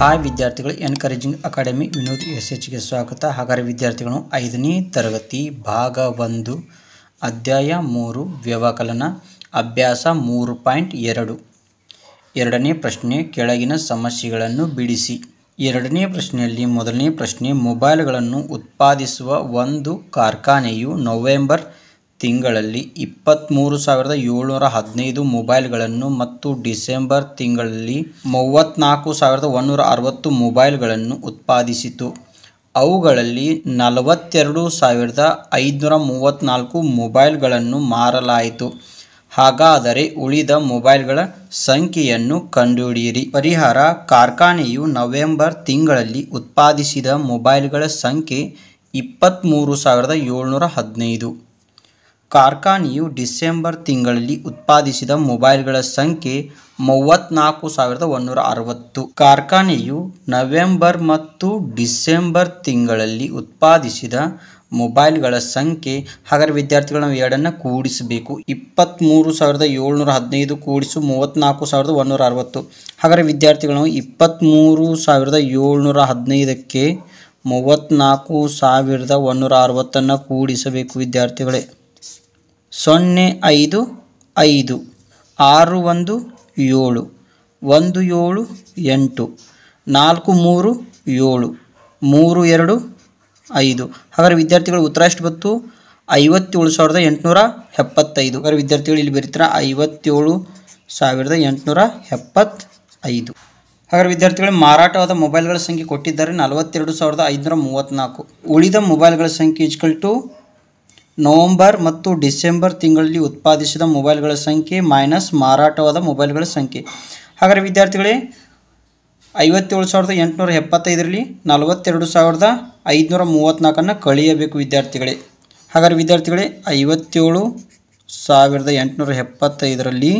hi ವಿದ್ಯಾರ್ಥಿಗಳು encouraging academy Vinod S ಎಚ್ಗೆ ಸ್ವಾಗತ ಹಾಗಾದರೆ ವಿದ್ಯಾರ್ಥಿಗಳು ಐದನೇ ತರಗತಿ ಭಾಗ ಒಂದು ಅಧ್ಯಾಯ ಮೂರು ವ್ಯವಕಲನ ಅಭ್ಯಾಸ ಮೂರು ಪಾಯಿಂಟ್ ಎರಡು ಎರಡನೇ ಪ್ರಶ್ನೆ ಕೆಳಗಿನ ಸಮಸ್ಯೆಗಳನ್ನು ಬಿಡಿಸಿ ಎರಡನೇ ಪ್ರಶ್ನೆಯಲ್ಲಿ ಮೊದಲನೇ ಪ್ರಶ್ನೆ ಮೊಬೈಲ್ಗಳನ್ನು ಉತ್ಪಾದಿಸುವ ಒಂದು ಕಾರ್ಖಾನೆಯು ನವೆಂಬರ್ ತಿಂಗಳಲ್ಲಿ ಇಪ್ಪತ್ತ್ಮೂರು ಸಾವಿರದ ಏಳ್ನೂರ ಹದಿನೈದು ಮೊಬೈಲ್ಗಳನ್ನು ಮತ್ತು ಡಿಸೆಂಬರ್ ತಿಂಗಳಲ್ಲಿ ಮೂವತ್ತ್ನಾಲ್ಕು ಸಾವಿರದ ಒಂದುನೂರ ಅರವತ್ತು ಮೊಬೈಲ್ಗಳನ್ನು ಉತ್ಪಾದಿಸಿತು ಅವುಗಳಲ್ಲಿ ನಲವತ್ತೆರಡು ಸಾವಿರದ ಐದುನೂರ ಮೂವತ್ತ್ನಾಲ್ಕು ಮೊಬೈಲ್ಗಳನ್ನು ಮಾರಲಾಯಿತು ಹಾಗಾದರೆ ಉಳಿದ ಮೊಬೈಲ್ಗಳ ಸಂಖ್ಯೆಯನ್ನು ಕಂಡುಹಿಡಿಯಿರಿ ಪರಿಹಾರ ಕಾರ್ಖಾನೆಯು ನವೆಂಬರ್ ತಿಂಗಳಲ್ಲಿ ಉತ್ಪಾದಿಸಿದ ಮೊಬೈಲ್ಗಳ ಸಂಖ್ಯೆ ಇಪ್ಪತ್ತ್ಮೂರು ಸಾವಿರದ ಏಳ್ನೂರ ಹದಿನೈದು ಕಾರ್ಖಾನೆಯು ಡಿಸೆಂಬರ್ ತಿಂಗಳಲ್ಲಿ ಉತ್ಪಾದಿಸಿದ ಮೊಬೈಲ್ಗಳ ಸಂಖ್ಯೆ ಮೂವತ್ತ್ನಾಲ್ಕು ಸಾವಿರದ ಒಂದೂರ ಅರವತ್ತು ಕಾರ್ಖಾನೆಯು ನವೆಂಬರ್ ಮತ್ತು ಡಿಸೆಂಬರ್ ತಿಂಗಳಲ್ಲಿ ಉತ್ಪಾದಿಸಿದ ಮೊಬೈಲ್ಗಳ ಸಂಖ್ಯೆ ಹಾಗಾದರೆ ವಿದ್ಯಾರ್ಥಿಗಳು ನಾವು ಎರಡನ್ನು ಕೂಡಿಸಬೇಕು ಇಪ್ಪತ್ತ್ಮೂರು ಸಾವಿರದ ಏಳ್ನೂರ ಹದಿನೈದು ಕೂಡಿಸು ಮೂವತ್ತ್ನಾಲ್ಕು ಸಾವಿರದ ಒಂದೂರ ಅರವತ್ತು ಹಾಗಾದರೆ ವಿದ್ಯಾರ್ಥಿಗಳನ್ನು ಇಪ್ಪತ್ತ್ಮೂರು ಸಾವಿರದ ಏಳ್ನೂರ ಹದಿನೈದಕ್ಕೆ ಮೂವತ್ತ್ನಾಲ್ಕು ಸಾವಿರದ ಒಂದೂರ ಅರವತ್ತನ್ನು ಕೂಡಿಸಬೇಕು ವಿದ್ಯಾರ್ಥಿಗಳೇ ಸೊನ್ನೆ ಐದು ಐದು ಆರು ಒಂದು ಏಳು ಒಂದು ಏಳು ಎಂಟು ನಾಲ್ಕು ಮೂರು ಏಳು ಮೂರು ಎರಡು ಐದು ಹಾಗಾದ್ರೆ ವಿದ್ಯಾರ್ಥಿಗಳು ಉತ್ತರ ಎಷ್ಟು ಬಂತು ಐವತ್ತೇಳು ಸಾವಿರದ ಎಂಟುನೂರ ಎಪ್ಪತ್ತೈದು ಹಾಗಾದ್ರೆ ವಿದ್ಯಾರ್ಥಿಗಳು ಇಲ್ಲಿ ಬರೀತಾರೆ ಐವತ್ತೇಳು ಸಾವಿರದ ಎಂಟುನೂರ ಎಪ್ಪತ್ತೈದು ಹಾಗಾದ್ರೆ ವಿದ್ಯಾರ್ಥಿಗಳು ಮಾರಾಟವಾದ ಮೊಬೈಲ್ಗಳ ಸಂಖ್ಯೆ ಕೊಟ್ಟಿದ್ದಾರೆ ನಲವತ್ತೆರಡು ಸಾವಿರದ ಐದುನೂರ ಮೂವತ್ತ್ನಾಲ್ಕು ಉಳಿದ ಮೊಬೈಲ್ಗಳ ಸಂಖ್ಯೆ ಇಜ್ಕಲ್ ಟು ನವಂಬರ್ ಮತ್ತು ಡಿಸೆಂಬರ್ ತಿಂಗಳಲ್ಲಿ ಉತ್ಪಾದಿಸಿದ ಮೊಬೈಲ್ಗಳ ಸಂಖ್ಯೆ ಮೈನಸ್ ಮಾರಾಟವಾದ ಮೊಬೈಲ್ಗಳ ಸಂಖ್ಯೆ ಹಾಗಾದರೆ ವಿದ್ಯಾರ್ಥಿಗಳೇ ಐವತ್ತೇಳು ಸಾವಿರದ ಎಂಟುನೂರ ಎಪ್ಪತ್ತೈದರಲ್ಲಿ ನಲವತ್ತೆರಡು ಸಾವಿರದ ಐದುನೂರ ಮೂವತ್ತ್ನಾಲ್ಕನ್ನು ಕಳೆಯಬೇಕು ವಿದ್ಯಾರ್ಥಿಗಳೇ ಹಾಗಾದರೆ ವಿದ್ಯಾರ್ಥಿಗಳೇ ಐವತ್ತೇಳು ಸಾವಿರದ ಎಂಟುನೂರ ಎಪ್ಪತ್ತೈದರಲ್ಲಿ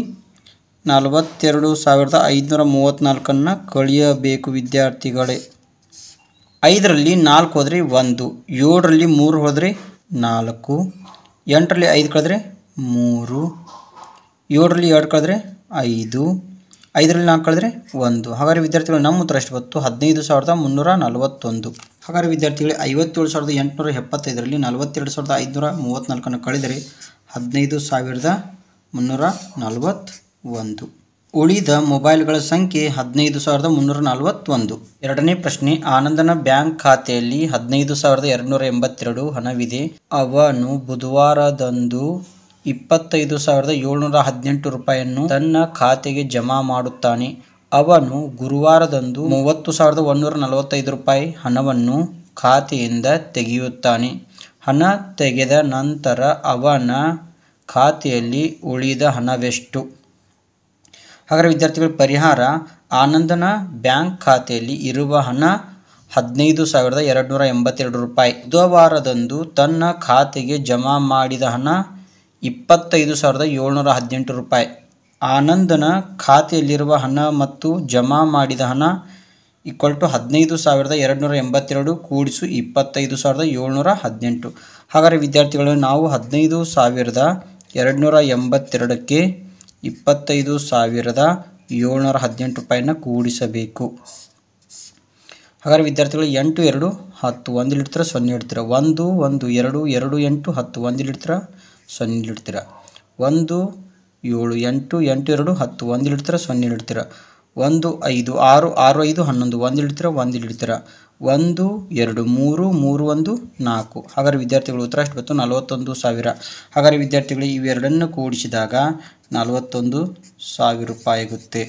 ನಲವತ್ತೆರಡು ಸಾವಿರದ ಐದುನೂರ ಮೂವತ್ತ್ನಾಲ್ಕನ್ನು ಕಳೆಯಬೇಕು ವಿದ್ಯಾರ್ಥಿಗಳೇ ಐದರಲ್ಲಿ ನಾಲ್ಕು ಹೋದರೆ ಒಂದು ಏಳರಲ್ಲಿ ಮೂರು ಹೋದರೆ ನಾಲ್ಕು ಎಂಟರಲ್ಲಿ ಐದು ಕಳೆದ್ರೆ ಮೂರು ಏಳರಲ್ಲಿ ಎರಡು ಕಳೆದ್ರೆ ಐದು ಐದರಲ್ಲಿ ನಾಲ್ಕು ಕಳೆದ್ರೆ ಒಂದು ಹಾಗಾದರೆ ವಿದ್ಯಾರ್ಥಿಗಳು ನಮ್ಮ ಉತ್ತರ ಎಷ್ಟು ಬತ್ತು ಹದಿನೈದು ಸಾವಿರದ ಮುನ್ನೂರ ನಲವತ್ತೊಂದು ಹಾಗಾದರೆ ವಿದ್ಯಾರ್ಥಿಗಳು ಐವತ್ತೇಳು ಸಾವಿರದ ಎಂಟುನೂರ ಎಪ್ಪತ್ತೈದರಲ್ಲಿ ನಲವತ್ತೆರಡು ಸಾವಿರದ ಐದುನೂರ ಮೂವತ್ತ್ನಾಲ್ಕನ್ನು ಕಳೆದರೆ ಹದಿನೈದು ಸಾವಿರದ ಮುನ್ನೂರ ನಲವತ್ತ ಒಂದು ಉಳಿದ ಮೊಬೈಲ್ಗಳ ಸಂಖ್ಯೆ ಹದಿನೈದು ಸಾವಿರದ ಮುನ್ನೂರ ನಲವತ್ತೊಂದು ಎರಡನೇ ಪ್ರಶ್ನೆ ಆನಂದನ ಬ್ಯಾಂಕ್ ಖಾತೆಯಲ್ಲಿ ಹದಿನೈದು ಸಾವಿರದ ಎರಡುನೂರ ಎಂಬತ್ತೆರಡು ಹಣವಿದೆ ಅವನು ಬುಧವಾರದಂದು ಇಪ್ಪತ್ತೈದು ಸಾವಿರದ ಏಳ್ನೂರ ಹದಿನೆಂಟು ರೂಪಾಯಿಯನ್ನು ತನ್ನ ಖಾತೆಗೆ ಜಮಾ ಮಾಡುತ್ತಾನೆ ಅವನು ಗುರುವಾರದಂದು ಮೂವತ್ತು ಸಾವಿರದ ಒಂದೂರ ನಲವತ್ತೈದು ರೂಪಾಯಿ ಹಣವನ್ನು ಖಾತೆಯಿಂದ ತೆಗೆಯುತ್ತಾನೆ ಹಣ ತೆಗೆದ ನಂತರ ಅವನ ಖಾತೆಯಲ್ಲಿ ಉಳಿದ ಹಣವೆಷ್ಟು ಹಾಗಾದರೆ ವಿದ್ಯಾರ್ಥಿಗಳ ಪರಿಹಾರ ಆನಂದನ ಬ್ಯಾಂಕ್ ಖಾತೆಯಲ್ಲಿ ಇರುವ ಹಣ ಹದಿನೈದು ಸಾವಿರದ ಎರಡುನೂರ ಎಂಬತ್ತೆರಡು ರೂಪಾಯಿ ಬುಧವಾರದಂದು ತನ್ನ ಖಾತೆಗೆ ಜಮಾ ಮಾಡಿದ ಹಣ ಇಪ್ಪತ್ತೈದು ಸಾವಿರದ ಏಳ್ನೂರ ಹದಿನೆಂಟು ರೂಪಾಯಿ ಆನಂದನ ಖಾತೆಯಲ್ಲಿರುವ ಹಣ ಮತ್ತು ಜಮಾ ಮಾಡಿದ ಹಣ ಈಕ್ವಲ್ ಟು ಹದಿನೈದು ಸಾವಿರದ ಎರಡುನೂರ ಎಂಬತ್ತೆರಡು ಕೂಡಿಸು ಇಪ್ಪತ್ತೈದು ಸಾವಿರದ ಏಳ್ನೂರ ಹದಿನೆಂಟು ಹಾಗಾದರೆ ವಿದ್ಯಾರ್ಥಿಗಳು ನಾವು ಹದಿನೈದು ಸಾವಿರದ ಎರಡುನೂರ ಎಂಬತ್ತೆರಡಕ್ಕೆ ಇಪ್ಪತ್ತೈದು ಸಾವಿರದ ಏಳ್ನೂರ ಹದಿನೆಂಟು ರೂಪಾಯಿನ ಕೂಡಿಸಬೇಕು ಹಾಗಾದ್ರೆ ವಿದ್ಯಾರ್ಥಿಗಳು ಎಂಟು ಎರಡು ಹತ್ತು ಒಂದು ಇಡ್ತೀರ ಸೊನ್ನೆ ಇಡ್ತೀರ ಒಂದು ಒಂದು ಎರಡು ಎರಡು ಎಂಟು ಹತ್ತು ಒಂದು ಇಡ್ತೀರ ಸೊನ್ನೆ ಇಡ್ತೀರ ಒಂದು ಏಳು ಎಂಟು ಎಂಟು ಎರಡು ಹತ್ತು ಒಂದು ಇಡ್ತೀರ ಸೊನ್ನೆ ಇಡ್ತೀರ ಒಂದು ಐದು ಆರು ಆರು ಐದು ಹನ್ನೊಂದು ಒಂದು ಒಂದಿಡ್ತೀರ ಒಂದಿಡ್ತೀರ ಒಂದು ಎರಡು ಮೂರು ಮೂರು ಒಂದು ನಾಲ್ಕು ಹಾಗಾದರೆ ವಿದ್ಯಾರ್ಥಿಗಳು ಉತ್ತರ ಎಷ್ಟು ಬಂತು ನಲವತ್ತೊಂದು ಸಾವಿರ ಹಾಗಾದರೆ ವಿದ್ಯಾರ್ಥಿಗಳು ಇವೆರಡನ್ನು ಕೂಡಿಸಿದಾಗ ನಲವತ್ತೊಂದು ಸಾವಿರ ರೂಪಾಯಿ ಆಗುತ್ತೆ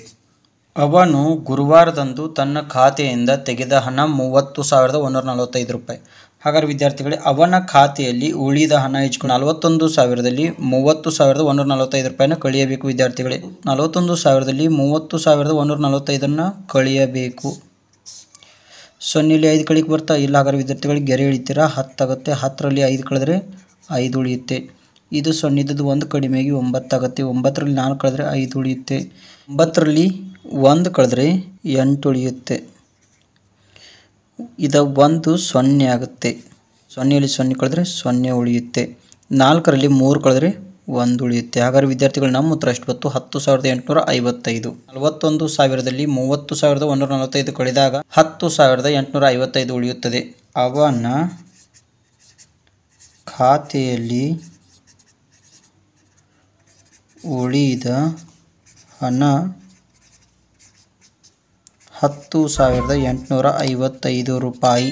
ಅವನು ಗುರುವಾರದಂದು ತನ್ನ ಖಾತೆಯಿಂದ ತೆಗೆದ ಹಣ ಮೂವತ್ತು ಸಾವಿರದ ಒಂದೂರ ನಲವತ್ತೈದು ರೂಪಾಯಿ ಹಾಗಾದರೆ ವಿದ್ಯಾರ್ಥಿಗಳೇ ಅವನ ಖಾತೆಯಲ್ಲಿ ಉಳಿದ ಹಣ ಹೆಚ್ಚಿಕೊಂಡು ನಲವತ್ತೊಂದು ಸಾವಿರದಲ್ಲಿ ಮೂವತ್ತು ಸಾವಿರದ ಒಂದೂರ ನಲವತ್ತೈದು ರೂಪಾಯಿನ ಕಳೆಯಬೇಕು ವಿದ್ಯಾರ್ಥಿಗಳೇ ನಲವತ್ತೊಂದು ಸಾವಿರದಲ್ಲಿ ಮೂವತ್ತು ಸಾವಿರದ ಒಂದೂರ ನಲವತ್ತೈದನ್ನು ಕಳೆಯಬೇಕು ಸೊನ್ನೆ ಐದು ಕಳಿಗೆ ಬರ್ತಾ ಇಲ್ಲ ಹಾಗಾದ್ರೆ ವಿದ್ಯಾರ್ಥಿಗಳಿಗೆ ಗೆರೆ ಇಳಿತೀರಾ ಹತ್ತಾಗುತ್ತೆ ಹತ್ತರಲ್ಲಿ ಐದು ಕಳೆದ್ರೆ ಐದು ಉಳಿಯುತ್ತೆ ಇದು ಸೊನ್ನೆದ್ದು ಒಂದು ಕಡಿಮೆಗೆ ಒಂಬತ್ತಾಗುತ್ತೆ ಒಂಬತ್ತರಲ್ಲಿ ನಾಲ್ಕು ಕಳೆದ್ರೆ ಐದು ಉಳಿಯುತ್ತೆ ಒಂಬತ್ತರಲ್ಲಿ ಒಂದು ಕಳೆದ್ರೆ ಎಂಟು ಉಳಿಯುತ್ತೆ ಇದು ಒಂದು ಸೊನ್ನೆ ಆಗುತ್ತೆ ಸೊನ್ನೆಯಲ್ಲಿ ಸೊನ್ನೆ ಕಳೆದ್ರೆ ಸೊನ್ನೆ ಉಳಿಯುತ್ತೆ ನಾಲ್ಕರಲ್ಲಿ ಮೂರು ಕಳೆದ್ರೆ ಒಂದು ಉಳಿಯುತ್ತೆ ಹಾಗಾದ್ರೆ ವಿದ್ಯಾರ್ಥಿಗಳು ನಮ್ಮ ಉತ್ತರ ಎಷ್ಟು ಬತ್ತು ಹತ್ತು ಸಾವಿರದ ಎಂಟುನೂರ ಐವತ್ತೈದು ನಲವತ್ತೊಂದು ಸಾವಿರದಲ್ಲಿ ಮೂವತ್ತು ಸಾವಿರದ ಒಂದೂರ ನಲವತ್ತೈದು ಕಳೆದಾಗ ಹತ್ತು ಸಾವಿರದ ಎಂಟುನೂರ ಐವತ್ತೈದು ಉಳಿಯುತ್ತದೆ ಅವನ ಖಾತೆಯಲ್ಲಿ ಉಳಿದ ಹಣ ಹತ್ತು ಸಾವಿರದ ಎಂಟುನೂರ ಐವತ್ತೈದು ರೂಪಾಯಿ